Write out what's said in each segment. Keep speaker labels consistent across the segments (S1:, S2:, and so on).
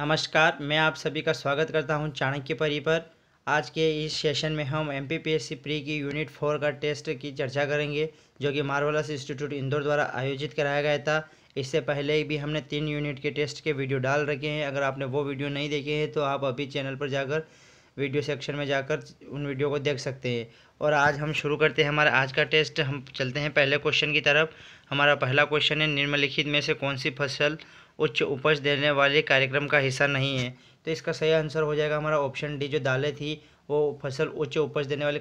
S1: नमस्कार मैं आप सभी का स्वागत करता हूं चाणक्य परी पर आज के इस सेशन में हम एम पी प्री की यूनिट फोर का टेस्ट की चर्चा करेंगे जो कि मार्वलस इंस्टीट्यूट इंदौर द्वारा आयोजित कराया गया था इससे पहले भी हमने तीन यूनिट के टेस्ट के वीडियो डाल रखे हैं अगर आपने वो वीडियो नहीं देखे हैं तो आप अभी चैनल पर जाकर वीडियो सेक्शन में जाकर उन वीडियो को देख सकते हैं और आज हम शुरू करते हैं हमारा आज का टेस्ट हम चलते हैं पहले क्वेश्चन की तरफ हमारा पहला क्वेश्चन है निम्नलिखित में से कौन सी फसल उच्च उपज देने वाले कार्यक्रम का हिस्सा नहीं है तो इसका सही आंसर हो जाएगा हमारा ऑप्शन डी जो दालें थी वो फसल उच्च उपज देने वाले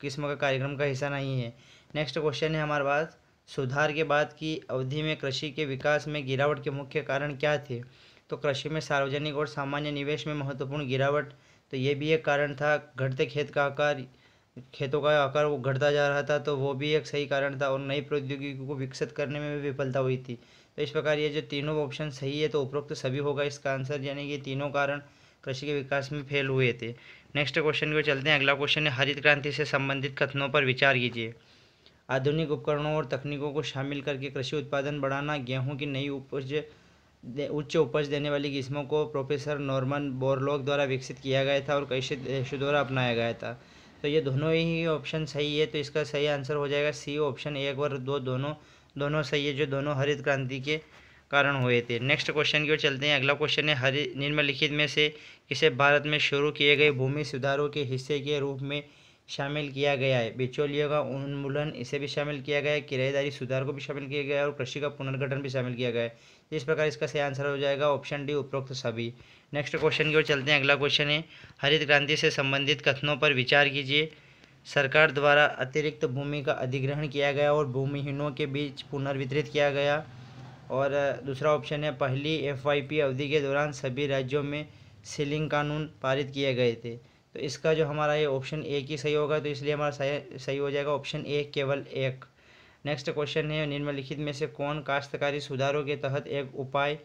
S1: किस्म का कार्यक्रम का हिस्सा नहीं है नेक्स्ट क्वेश्चन है हमारे पास सुधार के बाद की अवधि में कृषि के विकास में गिरावट के मुख्य कारण क्या थे तो कृषि में सार्वजनिक और सामान्य निवेश में महत्वपूर्ण गिरावट तो ये भी एक कारण था घटते खेत का आकार खेतों का आकार वो घटता जा रहा था तो वो भी एक सही कारण था और नई प्रौद्योगिकी को विकसित करने में भी विफलता हुई थी तो इस प्रकार ये जो तीनों ऑप्शन सही है तो उपरोक्त तो सभी होगा इसका आंसर यानी कि तीनों कारण कृषि के विकास में फेल हुए थे नेक्स्ट क्वेश्चन को चलते हैं अगला क्वेश्चन है हरित क्रांति से संबंधित कथनों पर विचार कीजिए आधुनिक उपकरणों और तकनीकों को शामिल करके कृषि उत्पादन बढ़ाना गेहूं की नई उपज उच्च उपज देने वाली किस्मों को प्रोफेसर नॉर्मन बोरलॉग द्वारा विकसित किया गया था और कई देशों द्वारा अपनाया गया था तो ये दोनों ही ऑप्शन सही है तो इसका सही आंसर हो जाएगा सी ऑप्शन एक और दो दोनों दोनों सही है जो दोनों हरित क्रांति के कारण हुए थे नेक्स्ट क्वेश्चन की ओर चलते हैं अगला क्वेश्चन है हरि निम्नलिखित में से किसे भारत में शुरू किए गए भूमि सुधारों के हिस्से के रूप में शामिल किया गया है बिचौलियों का उन्मूलन इसे भी शामिल किया गया है किराएदारी सुधार को भी शामिल किया गया है और कृषि का पुनर्गठन भी शामिल किया गया है इस प्रकार इसका सही आंसर हो जाएगा ऑप्शन डी उपरोक्त सभी नेक्स्ट क्वेश्चन की ओर चलते हैं अगला क्वेश्चन है हरित क्रांति से संबंधित कथनों पर विचार कीजिए सरकार द्वारा अतिरिक्त भूमि का अधिग्रहण किया गया और भूमिहीनों के बीच पुनर्वितरित किया गया और दूसरा ऑप्शन है पहली एफवाईपी अवधि के दौरान सभी राज्यों में सीलिंग कानून पारित किए गए थे तो इसका जो हमारा ये ऑप्शन ए की सही होगा तो इसलिए हमारा सही हो जाएगा ऑप्शन ए केवल एक नेक्स्ट क्वेश्चन है निम्नलिखित में से कौन काश्तकारी सुधारों के तहत एक उपाय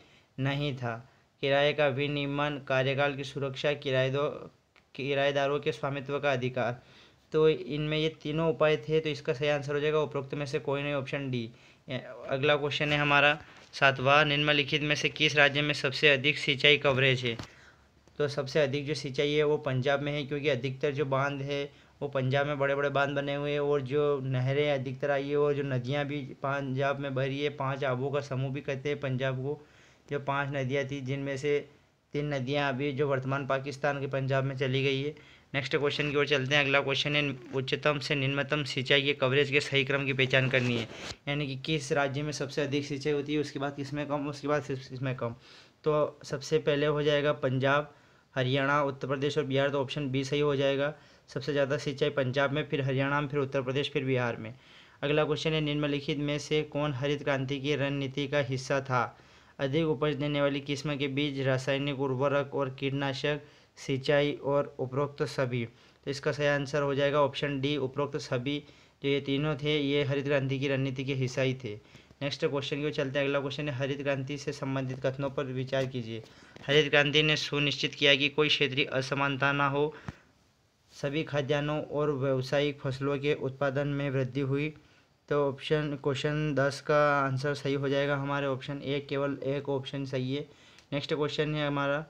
S1: नहीं था किराए का विनियमन कार्यकाल की सुरक्षा दो किराएदारों के स्वामित्व का अधिकार तो इनमें ये तीनों उपाय थे तो इसका सही आंसर हो जाएगा उपरोक्त में से कोई नहीं ऑप्शन डी अगला क्वेश्चन है हमारा सातवां निम्नलिखित में से किस राज्य में सबसे अधिक सिंचाई कवरेज है तो सबसे अधिक जो सिंचाई है वो पंजाब में है क्योंकि अधिकतर जो बांध है वो पंजाब में बड़े बड़े बांध बने हुए हैं और जो नहरें अधिकतर आई है और जो नदियाँ भी पंजाब में भरी है पाँच आबों का समूह भी कहते हैं पंजाब को जो पाँच नदियाँ थी जिनमें से तीन नदियाँ अभी जो वर्तमान पाकिस्तान के पंजाब में चली गई है नेक्स्ट क्वेश्चन की ओर चलते हैं अगला क्वेश्चन है उच्चतम से निम्नतम सिंचाई के कवरेज के सही क्रम की पहचान करनी है यानी कि किस राज्य में सबसे अधिक सिंचाई होती है उसके बाद किस में कम उसके बाद किसमें कम तो सबसे पहले हो जाएगा पंजाब हरियाणा उत्तर प्रदेश और बिहार तो ऑप्शन बी सही हो जाएगा सबसे ज़्यादा सिंचाई पंजाब में फिर हरियाणा में फिर उत्तर प्रदेश फिर बिहार में अगला क्वेश्चन है निम्नलिखित में से कौन हरित क्रांति की रणनीति का हिस्सा था अधिक उपज देने वाली किस्म के बीज रासायनिक उर्वरक और कीटनाशक सिंचाई और उपरोक्त सभी तो इसका सही आंसर हो जाएगा ऑप्शन डी उपरोक्त सभी जो ये तीनों थे ये हरित क्रांति की रणनीति के हिस्सा ही थे नेक्स्ट क्वेश्चन की चलते हैं अगला क्वेश्चन है हरित क्रांति से संबंधित कथनों पर विचार कीजिए हरित क्रांति ने सुनिश्चित किया कि कोई क्षेत्रीय असमानता ना हो सभी खाद्यान्नों और व्यावसायिक फसलों के उत्पादन में वृद्धि हुई तो ऑप्शन क्वेश्चन दस का आंसर सही हो जाएगा हमारे ऑप्शन ए केवल एक ऑप्शन सही है नेक्स्ट क्वेश्चन है हमारा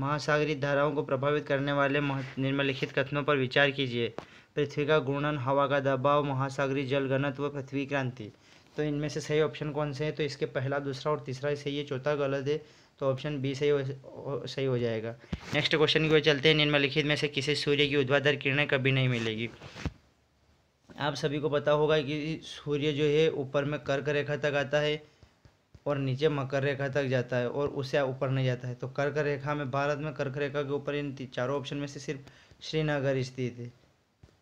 S1: महासागरीय धाराओं को प्रभावित करने वाले निम्नलिखित कथनों पर विचार कीजिए पृथ्वी का घूर्णन हवा का दबाव महासागरीय जल घनत्व पृथ्वी क्रांति तो इनमें से सही ऑप्शन कौन से हैं तो इसके पहला दूसरा और तीसरा सही है चौथा गलत है तो ऑप्शन बी सही सही हो जाएगा नेक्स्ट क्वेश्चन की ओर चलते हैं निम्नलिखित में से किसी सूर्य की उद्वाधर किरणें कभी नहीं मिलेगी आप सभी को पता होगा कि सूर्य जो है ऊपर में कर्क रेखा तक आता है और नीचे मकर रेखा तक जाता है और उससे ऊपर नहीं जाता है तो कर्क रेखा में भारत में कर्क रेखा के ऊपर इन चारों ऑप्शन में से सिर्फ श्रीनगर स्थित है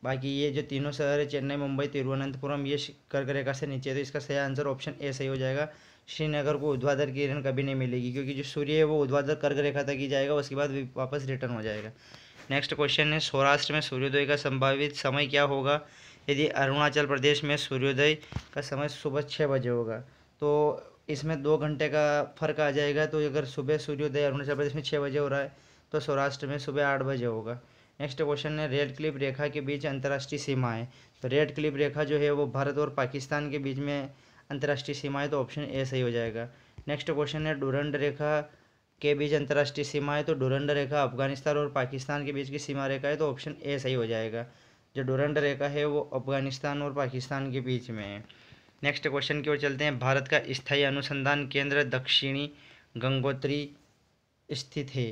S1: बाकी ये जो तीनों शहर है चेन्नई मुंबई तिरुवनंतपुरम ये कर्क रेखा से नीचे तो इसका सही आंसर ऑप्शन ए सही हो जाएगा श्रीनगर को की रिटर्न कभी नहीं मिलेगी क्योंकि जो सूर्य है वो उद्वादर कर्क रेखा तक ही जाएगा उसके बाद वापस रिटर्न हो जाएगा नेक्स्ट क्वेश्चन है सौराष्ट्र में सूर्योदय का संभावित समय क्या होगा यदि अरुणाचल प्रदेश में सूर्योदय का समय सुबह छः बजे होगा तो इसमें दो घंटे का फ़र्क आ जाएगा तो अगर सुबह सूर्योदय अरुणाचल प्रदेश में छः बजे हो रहा है तो सौराष्ट्र में सुबह आठ बजे होगा नेक्स्ट क्वेश्चन है रेड क्लिप रेखा के बीच अंतर्राष्ट्रीय सीमा है तो रेड क्लिप रेखा जो है वो भारत और पाकिस्तान के बीच में अंतर्राष्ट्रीय सीमा है तो ऑप्शन ए सही हो जाएगा नेक्स्ट क्वेश्चन है डुरंड रेखा के बीच अंतर्राष्ट्रीय सीमा है तो डुरंड रेखा अफगानिस्तान और पाकिस्तान के बीच की सीमा रेखा है तो ऑप्शन ए सही हो जाएगा जो डुरंड रेखा है वो अफगानिस्तान और पाकिस्तान के बीच में है नेक्स्ट क्वेश्चन की ओर चलते हैं भारत का स्थायी अनुसंधान केंद्र दक्षिणी गंगोत्री स्थित है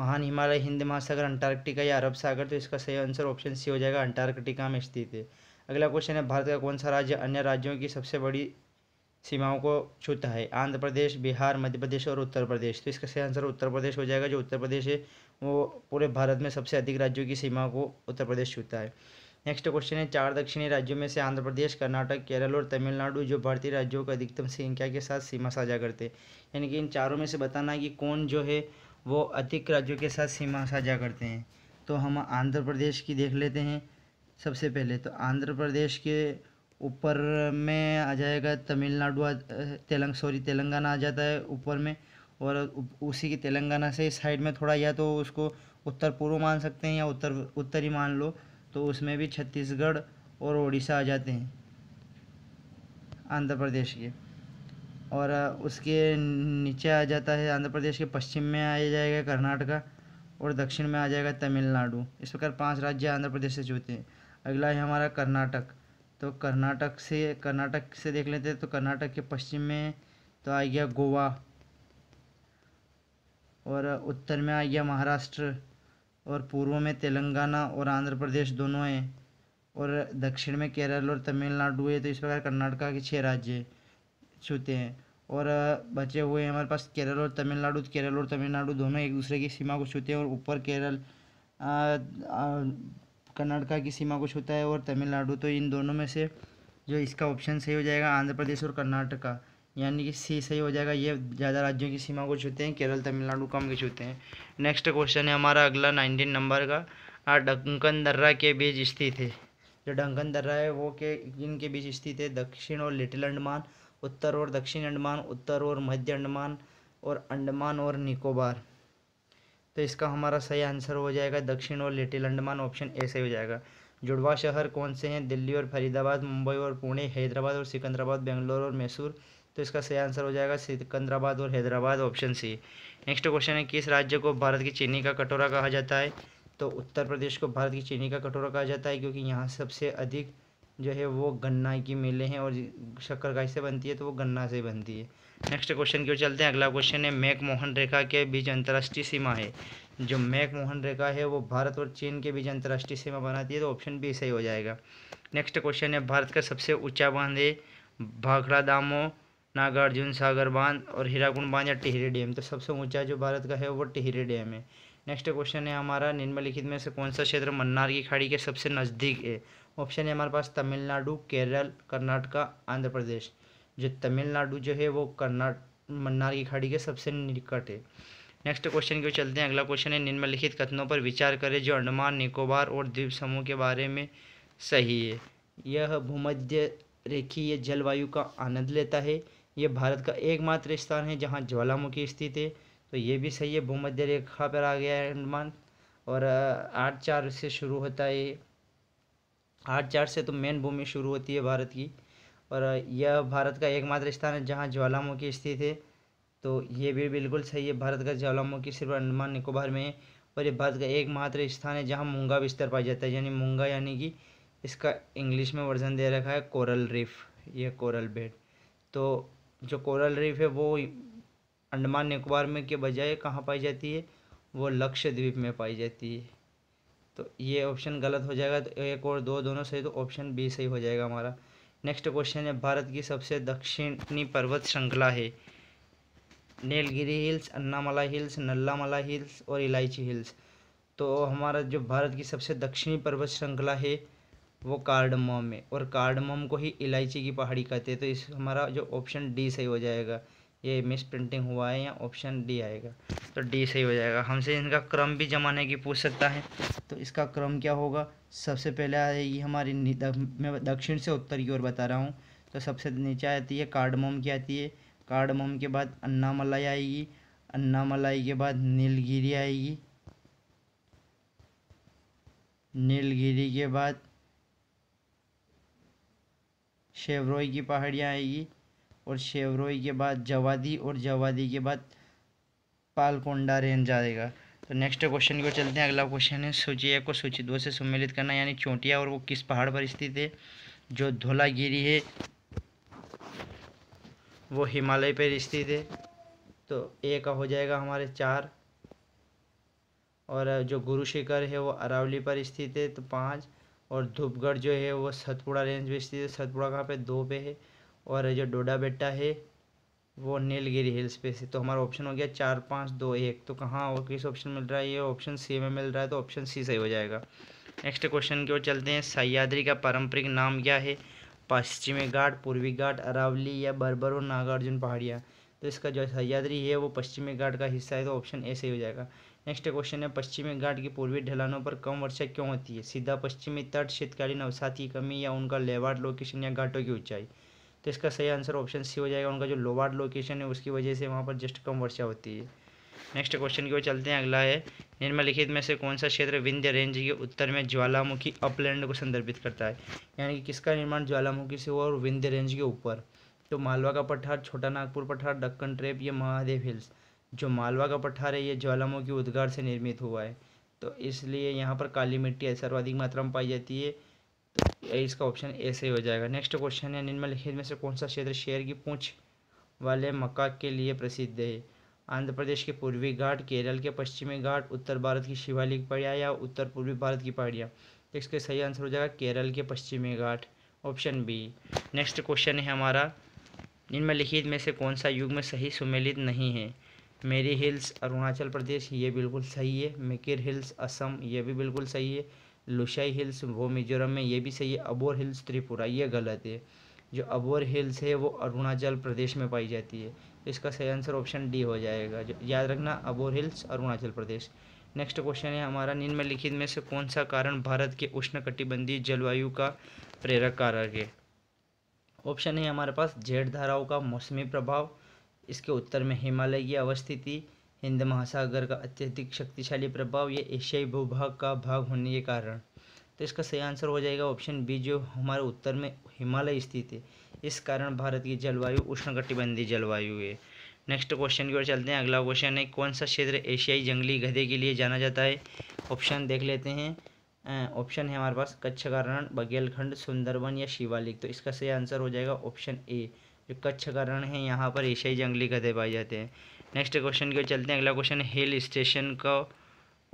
S1: महान हिमालय हिंद महासागर अंटार्कटिका या अरब सागर तो इसका सही आंसर ऑप्शन सी हो जाएगा अंटार्कटिका में स्थित है अगला क्वेश्चन है भारत का कौन सा राज्य अन्य राज्यों की सबसे बड़ी सीमाओं को छूता है आंध्र प्रदेश बिहार मध्य प्रदेश और उत्तर प्रदेश तो इसका सही आंसर उत्तर प्रदेश हो जाएगा जो उत्तर प्रदेश है वो पूरे भारत में सबसे अधिक राज्यों की सीमाओं को उत्तर प्रदेश छूता है नेक्स्ट क्वेश्चन है चार दक्षिणी राज्यों में से आंध्र प्रदेश कर्नाटक केरल और तमिलनाडु जो भारतीय राज्यों का अधिकतम संख्या के साथ सीमा साझा करते हैं यानी कि इन चारों में से बताना है कि कौन जो है वो अधिक राज्यों के साथ सीमा साझा करते हैं तो हम आंध्र प्रदेश की देख लेते हैं सबसे पहले तो आंध्र प्रदेश के ऊपर में आ जाएगा तमिलनाडु तेलंग सॉरी तेलंगाना आ जाता है ऊपर में और उसी की तेलंगाना से साइड में थोड़ा या तो उसको उत्तर पूर्व मान सकते हैं या उत्तर उत्तरी मान लो तो उसमें भी छत्तीसगढ़ और उड़ीसा आ जाते हैं आंध्र प्रदेश के और उसके नीचे आ जाता है आंध्र प्रदेश के पश्चिम में आ जाएगा कर्नाटका और दक्षिण में आ जाएगा तमिलनाडु इस प्रकार पांच राज्य आंध्र प्रदेश से जुड़ते हैं अगला है हमारा कर्नाटक तो कर्नाटक से कर्नाटक से देख लेते हैं तो कर्नाटक के पश्चिम में तो आ गया गोवा और उत्तर में आ गया महाराष्ट्र और पूर्व में तेलंगाना और आंध्र प्रदेश दोनों हैं और दक्षिण में केरल और तमिलनाडु है तो इस प्रकार कर्नाटका के छः राज्य छूते हैं और बचे हुए हमारे पास केरल और तमिलनाडु तो केरल और तमिलनाडु दोनों एक दूसरे की सीमा को छूते हैं और ऊपर केरल कर्नाटका की सीमा को छूता है और तमिलनाडु तो इन दोनों में से जो इसका ऑप्शन सही हो जाएगा आंध्र प्रदेश और कर्नाटका यानी कि सी सही हो जाएगा ये ज़्यादा राज्यों की सीमा को छूते हैं केरल तमिलनाडु कम के छूते हैं नेक्स्ट क्वेश्चन है हमारा अगला नाइनटीन नंबर का डंकन दर्रा के बीच स्थित है जो डंकन दर्रा है वो के इनके बीच स्थित है दक्षिण और लिटिल अंडमान उत्तर और दक्षिण अंडमान उत्तर और मध्य अंडमान और अंडमान और निकोबार तो इसका हमारा सही आंसर हो जाएगा दक्षिण और लिटिल अंडमान ऑप्शन ए सही हो जाएगा जुड़वा शहर कौन से हैं दिल्ली और फरीदाबाद मुंबई और पुणे हैदराबाद और सिकंदराबाद बेंगलोर और मैसूर तो इसका सही आंसर हो जाएगा सिकंदराबाद और Hyderabad option C next question है किस राज्य को भारत की चीनी का कटोरा कहा जाता है तो उत्तर प्रदेश को भारत की चीनी का कटोरा कहा जाता है क्योंकि यहाँ सबसे अधिक जो है वो गन्ना की मेले हैं और शक्करकाई से बनती है तो वो गन्ना से बनती है नेक्स्ट क्वेश्चन की ओर चलते हैं अगला क्वेश्चन है मैक मोहन रेखा के बीच अंतर्राष्ट्रीय सीमा है जो मैक मोहन रेखा है वो भारत और चीन के बीच अंतर्राष्ट्रीय सीमा बनाती है तो ऑप्शन बी सही हो जाएगा नेक्स्ट क्वेश्चन है भारत का सबसे ऊंचा बांध है भाखड़ा दामो नागार्जुन सागर बांध और हीराकुंड बांध या टिहरी डैम तो सबसे ऊंचा जो भारत का है वो टिहरी डैम है नेक्स्ट क्वेश्चन है हमारा निम्नलिखित में से कौन सा क्षेत्र मन्नार की खाड़ी के सबसे नज़दीक है ऑप्शन है हमारे पास तमिलनाडु केरल कर्नाटका आंध्र प्रदेश जो तमिलनाडु जो है वो कर्नाट मन्नार की खाड़ी के सबसे निकट है नेक्स्ट क्वेश्चन की चलते हैं अगला क्वेश्चन है निम्नलिखित कथनों पर विचार करें जो अंडमान निकोबार और द्वीप समूह के बारे में सही है यह भूमध्य रेखीय जलवायु का आनंद लेता है ये भारत का एकमात्र स्थान है जहाँ ज्वालामुखी स्थित है तो ये भी सही है भूमध्य रेखा पर आ गया है अंडमान और आठ चार से शुरू होता है आठ चार से तो मेन भूमि शुरू होती है भारत की और यह भारत का एकमात्र स्थान है जहाँ ज्वालामुखी स्थित है तो ये भी बिल्कुल सही है भारत का ज्वालामुखी सिर्फ अंडमान निकोबार में है और ये भारत का एकमात्र स्थान है जहाँ मूंगा बिस्तर पाया जाता है यानी मूंगा यानी कि इसका इंग्लिश में वर्जन दे रखा है कोरल रिफ ये कोरल बेड तो जो कोरल रीफ है वो अंडमान निकोबार में के बजाय कहाँ पाई जाती है वो लक्षद्वीप में पाई जाती है तो ये ऑप्शन गलत हो जाएगा तो एक और दो दोनों सही तो ऑप्शन बी सही हो जाएगा हमारा नेक्स्ट क्वेश्चन है भारत की सबसे दक्षिणी पर्वत श्रृंखला है Nilgiri hills Anamalai hills Nallamala hills और इलायची हिल्स तो हमारा जो भारत की सबसे दक्षिणी पर्वत श्रृंखला है वो कार्डमोम है और कार्डमोम को ही इलायची की पहाड़ी कहते हैं तो इस हमारा जो ऑप्शन डी सही हो जाएगा ये मिस प्रिंटिंग हुआ है या ऑप्शन डी आएगा तो डी सही हो जाएगा हमसे इनका क्रम भी जमाने की पूछ सकता है तो इसका क्रम क्या होगा सबसे पहले आएगी हमारी मैं दक्षिण से उत्तर की ओर बता रहा हूँ तो सबसे नीचे आती है कार्डमोम की आती है कार्डमोम के बाद अन्नामलाई आएगी अन्नामलाई के बाद नीलगिरी आएगी नीलगिरी के बाद शेवरोई की पहाड़ियाँ आएगी और शेवरोई के बाद जवादी और जवादी के बाद पालकोंडा रेंज आएगा तो नेक्स्ट क्वेश्चन को चलते हैं अगला क्वेश्चन है सूची एक को सूची दो से सम्मिलित करना यानी चोटिया और वो किस पहाड़ पर स्थित है जो धोलागिरी है वो हिमालय पर स्थित है तो ए का हो जाएगा हमारे चार और जो गुरु शिखर है वो अरावली पर स्थित है तो पाँच और धूपगढ़ जो है वो सतपुड़ा रेंज में स्थित है सतपुड़ा कहाँ पे दो पे है और जो डोडा बेटा है वो नीलगिरी हिल्स पे से तो हमारा ऑप्शन हो गया चार पाँच दो एक तो कहाँ और किस ऑप्शन मिल रहा है ये ऑप्शन सी में मिल रहा है तो ऑप्शन सी सही हो जाएगा नेक्स्ट क्वेश्चन की ओर चलते हैं सयाद्री का पारंपरिक नाम क्या है पश्चिमी घाट पूर्वी घाट अरावली या बरबर और नागार्जुन पहाड़ियाँ तो इसका जो सयाद्री है वो पश्चिमी घाट का हिस्सा है तो ऑप्शन ए सही हो जाएगा नेक्स्ट क्वेश्चन है पश्चिमी घाट की पूर्वी ढलानों पर कम वर्षा क्यों होती है सीधा पश्चिमी तट शीतकालीन अवसाद की कमी या उनका लेवाड लोकेशन या घाटों की ऊंचाई तो इसका सही आंसर ऑप्शन सी हो जाएगा उनका जो लोवाड लोकेशन है उसकी वजह से वहाँ पर जस्ट कम वर्षा होती है नेक्स्ट क्वेश्चन की ओर चलते हैं अगला है निम्नलिखित में से कौन सा क्षेत्र विंध्य रेंज के उत्तर में ज्वालामुखी अपलैंड को संदर्भित करता है यानी कि किसका निर्माण ज्वालामुखी से हुआ और विंध्य रेंज के ऊपर तो मालवा का पठार छोटा नागपुर पठार डक्कन ट्रेप या महादेव हिल्स जो मालवा का पठार है ये ज्वालामुखी उद्गार से निर्मित हुआ है तो इसलिए यहाँ पर काली मिट्टी सर्वाधिक मात्रा में पाई जाती है तो इसका ऑप्शन ए से हो जाएगा नेक्स्ट क्वेश्चन है निम्नलिखित में से कौन सा क्षेत्र शेर की पूँछ वाले मक्का के लिए प्रसिद्ध है आंध्र प्रदेश के पूर्वी घाट केरल के पश्चिमी घाट उत्तर भारत की शिवालिक पहाड़ियाँ या उत्तर पूर्वी भारत की पहाड़ियाँ तो इसका सही आंसर हो जाएगा केरल के पश्चिमी घाट ऑप्शन बी नेक्स्ट क्वेश्चन है हमारा निम्नलिखित में से कौन सा युग में सही सुमेलित नहीं है मेरी हिल्स अरुणाचल प्रदेश ये बिल्कुल सही है मिकिर हिल्स असम ये भी बिल्कुल सही है लुशाई हिल्स वो मिजोरम में ये भी सही है अबोर हिल्स त्रिपुरा ये गलत है जो अबोर हिल्स है वो अरुणाचल प्रदेश में पाई जाती है इसका सही आंसर ऑप्शन डी हो जाएगा जो याद रखना Abor hills Arunachal Pradesh next question है हमारा निम्नलिखित में से कौन सा कारण भारत के उष्णकटिबंधीय जलवायु का प्रेरक कारक है ऑप्शन है हमारे पास जेठ धाराओं का मौसमी प्रभाव इसके उत्तर में हिमालय की अवस्थिति हिंद महासागर का अत्यधिक शक्तिशाली प्रभाव या एशियाई भूभाग का भाग होने के कारण तो इसका सही आंसर हो जाएगा ऑप्शन बी जो हमारे उत्तर में हिमालय स्थित है इस कारण भारत की जलवायु उष्णकटिबंधीय जलवायु है नेक्स्ट क्वेश्चन की ओर चलते हैं अगला क्वेश्चन है कौन सा क्षेत्र एशियाई जंगली गधे के लिए जाना जाता है ऑप्शन देख लेते हैं ऑप्शन है हमारे पास कच्छ कारण बघेलखंड सुंदरवन या शिवालिक तो इसका सही आंसर हो जाएगा ऑप्शन ए जो कच्छ कारण है यहाँ पर एशियाई जंगली गधे पाए जाते हैं नेक्स्ट क्वेश्चन के चलते हैं अगला क्वेश्चन हिल स्टेशन का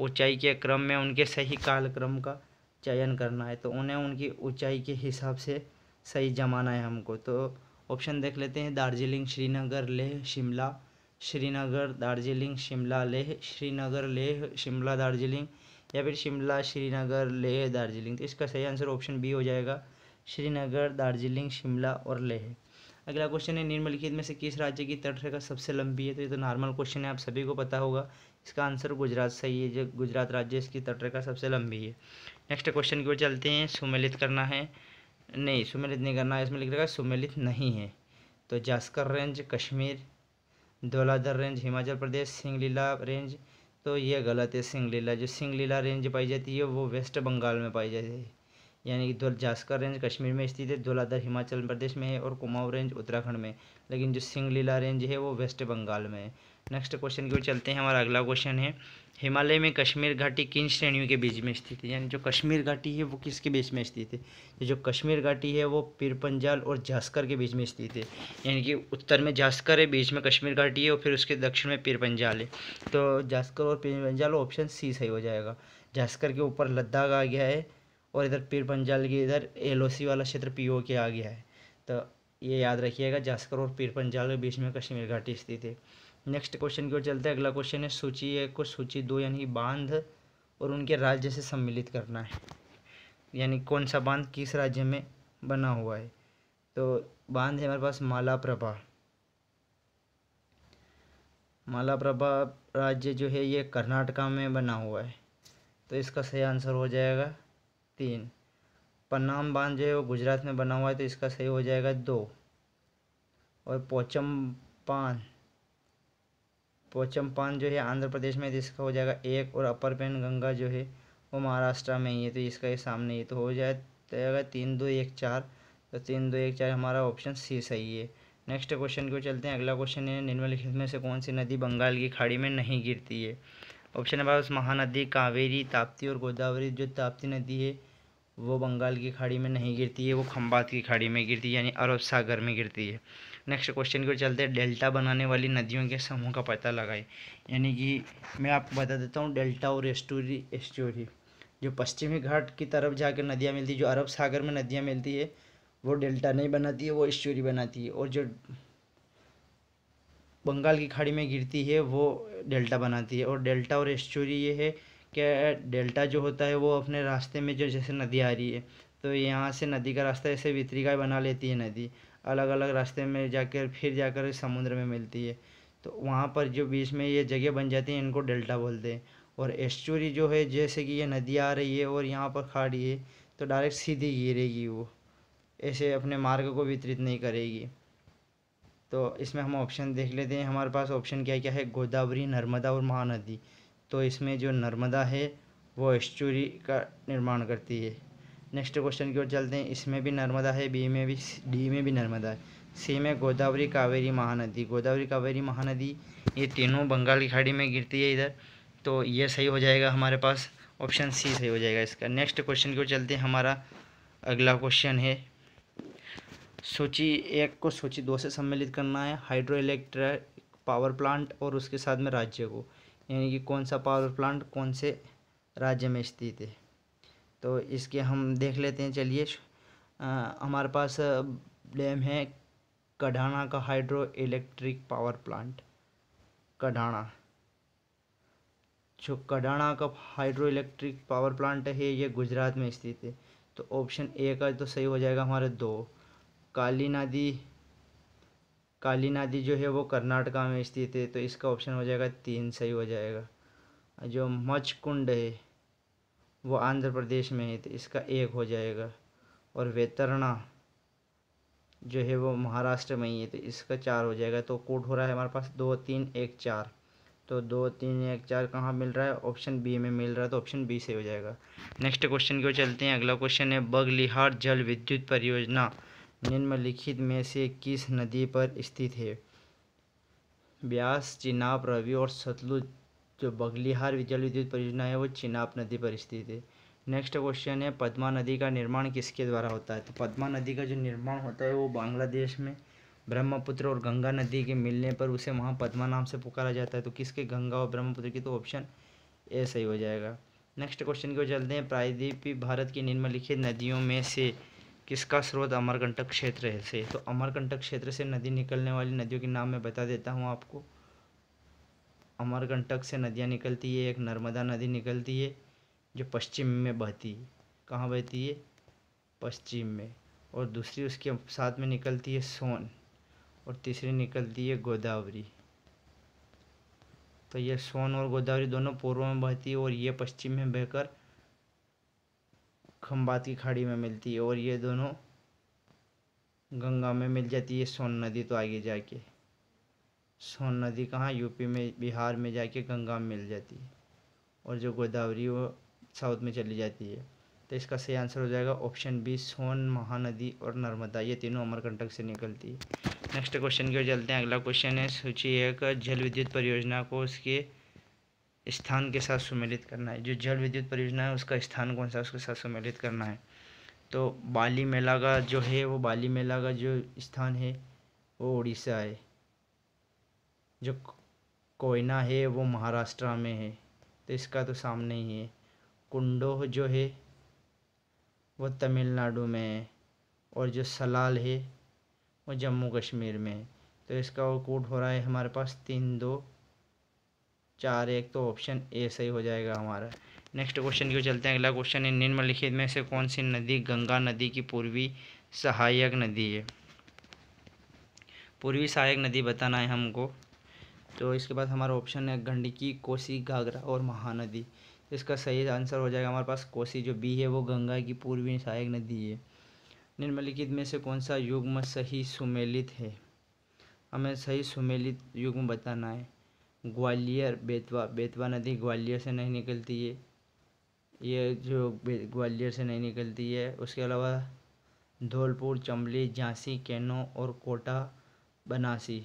S1: ऊंचाई के क्रम में उनके सही कालक्रम का चयन करना है तो उन्हें उनकी ऊंचाई के हिसाब से सही जमाना है हमको तो ऑप्शन देख लेते हैं दार्जिलिंग श्रीनगर लेह शिमला श्रीनगर दार्जिलिंग शिमला लेह श्रीनगर लेह शिमला दार्जिलिंग या फिर शिमला श्रीनगर लेह दार्जिलिंग तो इसका सही आंसर ऑप्शन बी हो जाएगा श्रीनगर दार्जिलिंग शिमला और लेह अगला क्वेश्चन है निम्नलिखित में से किस राज्य की तटरेखा सबसे लंबी है तो ये तो नॉर्मल क्वेश्चन है आप सभी को पता होगा इसका आंसर गुजरात सही है जो गुजरात राज्य इसकी तटरेखा सबसे लंबी है नेक्स्ट क्वेश्चन की ओर चलते हैं सुमेलित करना है नहीं सुमेलित नहीं करना है इसमें लिख रहा है सुमेलित नहीं है तो Zanskar range Kashmir Dhauladhar range Himachal Pradesh Singalila range तो ये गलत है सिंगलीला जो सिंगलीला रेंज पाई जाती है वो वेस्ट बंगाल में पाई जाती है यानी कि धोल जास्कर रेंज कश्मीर में स्थित है धोलाधर हिमाचल प्रदेश में है और कुमाऊँ रेंज उत्तराखंड में लेकिन जो सिंगलीला रेंज है वो वेस्ट बंगाल में है नेक्स्ट क्वेश्चन की ओर चलते हैं हमारा अगला क्वेश्चन है हिमालय में कश्मीर घाटी किन श्रेणियों के बीच में स्थित है यानी जो कश्मीर घाटी है वो किसके बीच में स्थित है जो कश्मीर घाटी है वो पीर पंजाल और झास्कर के बीच में स्थित है यानी कि उत्तर में झास्कर है बीच में कश्मीर घाटी है और फिर उसके दक्षिण में पीर पंजाल है तो झास्कर और पीर पंजाल ऑप्शन सी सही हो जाएगा झास्कर के ऊपर लद्दाख आ गया है और इधर पीर पंजाल की इधर एल वाला क्षेत्र पी के आ गया है तो ये याद रखिएगा जास्कर और पीर पंजाल के बीच में कश्मीर घाटी स्थित है नेक्स्ट क्वेश्चन की ओर चलते हैं अगला क्वेश्चन है सूची एक को सूची दो यानी बांध और उनके राज्य से सम्मिलित करना है यानी कौन सा बांध किस राज्य में बना हुआ है तो बांध है हमारे पास माला प्रभा माला प्रभा राज्य जो है ये कर्नाटका में बना हुआ है तो इसका सही आंसर हो जाएगा तीन पन्नाम बांध जो है वो गुजरात में बना हुआ है तो इसका सही हो जाएगा दो और पोचम पान पोचम पान जो है आंध्र प्रदेश में तो इसका हो जाएगा एक और अपर पेन गंगा जो है वो महाराष्ट्र में ही है तो इसका ये सामने ही तो हो जाएगा तो तीन दो एक चार तो तीन दो एक चार हमारा ऑप्शन सी सही है नेक्स्ट क्वेश्चन को चलते हैं अगला क्वेश्चन है निम्नलिखित में से कौन सी नदी बंगाल की खाड़ी में नहीं गिरती है ऑप्शन नंबर महानदी कावेरी ताप्ती और गोदावरी जो ताप्ती नदी है वो बंगाल की खाड़ी में नहीं गिरती है वो खम्बात की खाड़ी में गिरती है यानी अरब सागर में गिरती है नेक्स्ट क्वेश्चन की ओर चलते हैं डेल्टा बनाने वाली नदियों के समूह का पता लगाए यानी कि मैं आपको बता देता हूँ डेल्टा और एस्टोरी एस्टोरी जो पश्चिमी घाट की तरफ जाकर नदियाँ मिलती जो अरब सागर में नदियाँ मिलती है वो डेल्टा नहीं बनाती है वो एस्टोरी बनाती है और जो बंगाल की खाड़ी में गिरती है वो डेल्टा बनाती है और डेल्टा और एस्टोरी ये है के डेल्टा जो होता है वो अपने रास्ते में जो जैसे नदी आ रही है तो यहाँ से नदी का रास्ता ऐसे वितरिका बना लेती है नदी अलग अलग रास्ते में जाकर फिर जाकर समुद्र में मिलती है तो वहाँ पर जो बीच में ये जगह बन जाती है इनको डेल्टा बोलते हैं और एस्चुरी जो है जैसे कि ये नदी आ रही है और यहाँ पर खाड़ी है तो डायरेक्ट सीधी गिरेगी वो ऐसे अपने मार्ग को वितरित नहीं करेगी तो इसमें हम ऑप्शन देख लेते हैं हमारे पास ऑप्शन क्या क्या है गोदावरी नर्मदा और महानदी तो इसमें जो नर्मदा है वो एस्चुरी का निर्माण करती है नेक्स्ट क्वेश्चन की ओर चलते हैं इसमें भी नर्मदा है बी में भी डी में भी नर्मदा है सी में गोदावरी कावेरी महानदी गोदावरी कावेरी महानदी ये तीनों बंगाल की खाड़ी में गिरती है इधर तो ये सही हो जाएगा हमारे पास ऑप्शन सी सही हो जाएगा इसका नेक्स्ट क्वेश्चन की ओर चलते हैं हमारा अगला क्वेश्चन है सूची एक को सूची दो से सम्मिलित करना है हाइड्रो इलेक्ट्रिक पावर प्लांट और उसके साथ में राज्य को यानी कि कौन सा पावर प्लांट कौन से राज्य में स्थित है तो इसके हम देख लेते हैं चलिए हमारे पास डैम है कढ़ाना का hydro electric power plant Kadana जो कढ़ाना का हाइड्रो इलेक्ट्रिक पावर प्लांट है ये गुजरात में स्थित है तो ऑप्शन ए का तो सही हो जाएगा हमारे दो काली नदी काली नदी जो है वो कर्नाटका में स्थित है तो इसका ऑप्शन हो जाएगा तीन सही हो जाएगा जो मच कुंड है वो आंध्र प्रदेश में है तो इसका एक हो जाएगा और वेतरना जो है वो महाराष्ट्र में ही है तो इसका चार हो जाएगा तो कोट हो रहा है हमारे पास दो तीन एक चार तो दो तीन एक चार कहाँ मिल रहा है ऑप्शन बी में मिल रहा है तो ऑप्शन बी से हो जाएगा नेक्स्ट क्वेश्चन की ओर चलते हैं अगला क्वेश्चन है बगलिहार जल विद्युत परियोजना निम्नलिखित में से किस नदी पर स्थित है ब्यास चिनाब रवि और सतलुज जो बगलिहार जल विद्युत परियोजना है वो चिनाब नदी पर स्थित है नेक्स्ट क्वेश्चन है पद्मा नदी का निर्माण किसके द्वारा होता है तो पद्मा नदी का जो निर्माण होता है वो बांग्लादेश में ब्रह्मपुत्र और गंगा नदी के मिलने पर उसे वहाँ पद्मा नाम से पुकारा जाता है तो किसके गंगा और ब्रह्मपुत्र की तो ऑप्शन ए सही हो जाएगा नेक्स्ट क्वेश्चन की ओर चलते हैं प्रायद्वीपी भारत की निम्नलिखित नदियों में से किसका स्रोत अमरकंटक क्षेत्र है से तो अमरकंटक क्षेत्र से नदी निकलने वाली नदियों के नाम मैं बता देता हूँ आपको अमरकंटक से नदियाँ निकलती है एक नर्मदा नदी निकलती है जो पश्चिम में बहती है कहाँ बहती है पश्चिम में और दूसरी उसके साथ में निकलती है सोन और तीसरी निकलती है गोदावरी तो ये सोन और गोदावरी दोनों पूर्व में बहती है और ये पश्चिम में बहकर खम्बात की खाड़ी में मिलती है और ये दोनों गंगा में मिल जाती है सोन नदी तो आगे जाके सोन नदी कहाँ यूपी में बिहार में जाके गंगा में मिल जाती है और जो गोदावरी वो साउथ में चली जाती है तो इसका सही आंसर हो जाएगा ऑप्शन बी सोन महानदी और नर्मदा ये तीनों अमरकंटक से निकलती है नेक्स्ट क्वेश्चन की ओर चलते हैं अगला क्वेश्चन है सूची एक जल विद्युत परियोजना को उसके स्थान के साथ सुमेलित करना है जो जल विद्युत परियोजना है उसका स्थान कौन सा उसके साथ सुमेलित करना है तो बाली मेला का जो है वो बाली मेला का जो स्थान है वो उड़ीसा है जो कोयना है वो महाराष्ट्र में है तो इसका तो सामने ही है कुंडोह जो है वो तमिलनाडु में है और जो सलाल है वो जम्मू कश्मीर में है तो इसका वो कोड हो रहा है हमारे पास तीन दो चार एक तो ऑप्शन ए सही हो जाएगा हमारा नेक्स्ट क्वेश्चन की चलते हैं अगला क्वेश्चन है निम्नलिखित में से कौन सी नदी गंगा नदी की पूर्वी सहायक नदी है पूर्वी सहायक नदी बताना है हमको तो इसके बाद हमारा ऑप्शन है गंडकी कोसी घाघरा और महानदी इसका सही आंसर हो जाएगा हमारे पास कोसी जो बी है वो गंगा की पूर्वी सहायक नदी है निम्नलिखित में से कौन सा युग्म सही सुमेलित है हमें सही सुमेलित युग्म बताना है ग्वालियर बेतवा बेतवा नदी ग्वालियर से नहीं निकलती है ये जो ग्वालियर से नहीं निकलती है उसके अलावा धौलपुर चंबली झांसी कैनो और कोटा बनासी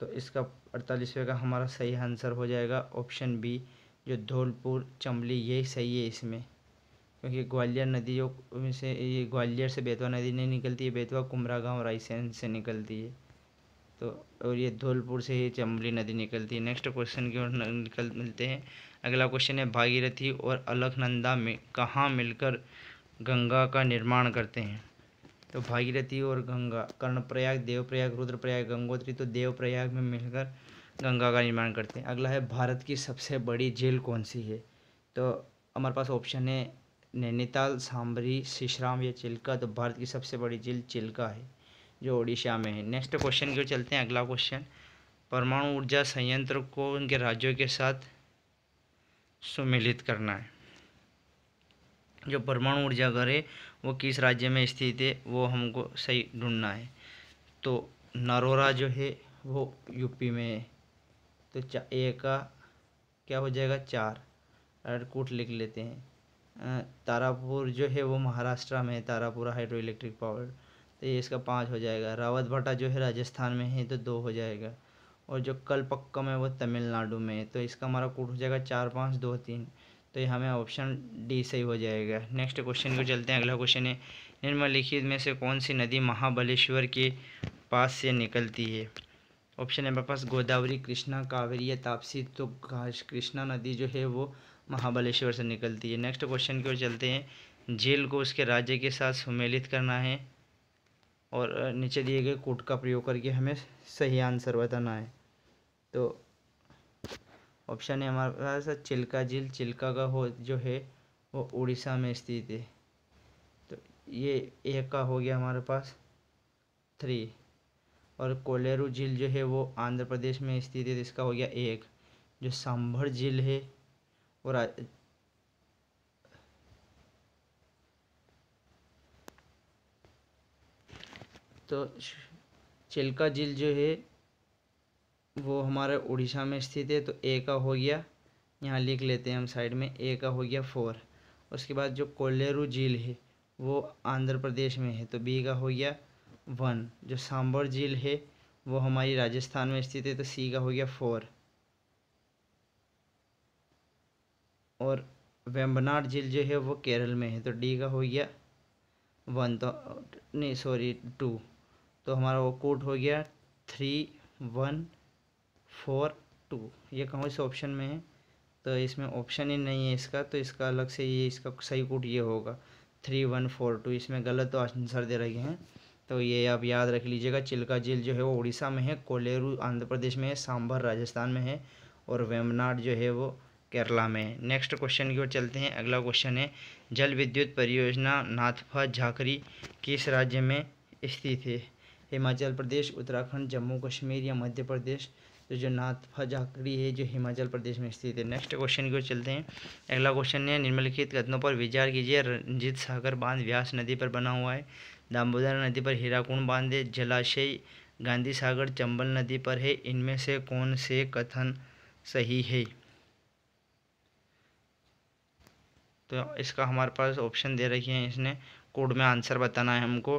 S1: तो इसका अड़तालीसवें का हमारा सही आंसर हो जाएगा ऑप्शन बी जो धौलपुर चंबली ये सही है इसमें क्योंकि ग्वालियर नदी जो से ये ग्वालियर से बेतवा नदी नहीं निकलती है बेतवा कुमरा गांव रायसेन से निकलती है तो और ये धौलपुर से ही चंबली नदी निकलती है नेक्स्ट क्वेश्चन की ओर निकल मिलते हैं अगला क्वेश्चन है भागीरथी और अलकनंदा में कहाँ मिलकर गंगा का निर्माण करते हैं तो भागीरथी और गंगा कर्णप्रयाग देवप्रयाग रुद्रप्रयाग गंगोत्री तो देवप्रयाग में मिलकर गंगा का निर्माण करते हैं अगला है भारत की सबसे बड़ी झील कौन सी है तो हमारे पास ऑप्शन है नैनीताल सांबरी सिश्राम या चिल्का तो भारत की सबसे बड़ी झील चिल्का है जो ओडिशा में है नेक्स्ट क्वेश्चन की ओर चलते हैं अगला क्वेश्चन परमाणु ऊर्जा संयंत्र को उनके राज्यों के साथ सुमिलित करना है जो परमाणु ऊर्जा घर है वो किस राज्य में स्थित है वो हमको सही ढूंढना है तो नरोरा जो है वो यूपी में है तो ए का क्या हो जाएगा चार अरकूट लिख लेते हैं तारापुर जो है वो महाराष्ट्र में है तारापुरा हाइड्रो इलेक्ट्रिक पावर तो ये इसका पाँच हो जाएगा रावत भट्टा जो है राजस्थान में है तो दो हो जाएगा और जो कलपक्कम है वो तमिलनाडु में है तो इसका हमारा कोट हो जाएगा चार पाँच दो तीन तो ये हमें ऑप्शन डी सही हो जाएगा नेक्स्ट क्वेश्चन को चलते हैं अगला क्वेश्चन है निम्नलिखित में से कौन सी नदी महाबलेश्वर के पास से निकलती है ऑप्शन है मेरे पास गोदावरी कृष्णा कावेरी या तापसी तो कृष्णा नदी जो है वो महाबलेश्वर से निकलती है नेक्स्ट क्वेश्चन की ओर चलते हैं झील को उसके राज्य के साथ सुमेलित करना है और नीचे दिए गए कोड का प्रयोग करके हमें सही आंसर बताना है तो ऑप्शन है हमारे पास चिल्का झील चिल्का का हो जो है वो उड़ीसा में स्थित है तो ये एक का हो गया हमारे पास थ्री और कोलेरू झील जो है वो आंध्र प्रदेश में स्थित है तो इसका हो गया एक जो सांभर झील है और तो चिल्का झील जो है वो हमारे उड़ीसा में स्थित है तो ए का हो गया यहाँ लिख लेते हैं हम साइड में ए का हो गया फोर उसके बाद जो कोलेरू झील है वो आंध्र प्रदेश में है तो बी का हो गया वन जो सांबर झील है वो हमारी राजस्थान में स्थित है तो सी का हो गया फोर और वेम्बनाड झील जो है वो केरल में है तो डी का हो गया वन तो नहीं सॉरी टू तो हमारा वो कोड हो गया थ्री वन फोर टू ये कौन से ऑप्शन में है तो इसमें ऑप्शन ही नहीं है इसका तो इसका अलग से ये इसका सही कोड ये होगा थ्री वन फोर टू इसमें गलत आंसर तो दे रहे हैं तो ये आप याद रख लीजिएगा चिल्का झील जो है वो उड़ीसा में है कोलेरू आंध्र प्रदेश में है सांभर राजस्थान में है और वेमनाड जो है वो केरला में है नेक्स्ट क्वेश्चन की ओर चलते हैं अगला क्वेश्चन है जल विद्युत परियोजना नाथफा झाकरी किस राज्य में स्थित है हिमाचल प्रदेश उत्तराखंड जम्मू कश्मीर या मध्य प्रदेश तो जो नाथफा झाकड़ी है जो हिमाचल प्रदेश में स्थित है नेक्स्ट क्वेश्चन की ओर चलते हैं अगला क्वेश्चन है निम्नलिखित कथनों पर विचार कीजिए रंजित सागर बांध व्यास नदी पर बना हुआ है दामोदर नदी पर हीराकुंड बांध है जलाशय गांधी सागर चंबल नदी पर है इनमें से कौन से कथन सही है तो इसका हमारे पास ऑप्शन दे रखी है इसने कोड में आंसर बताना है हमको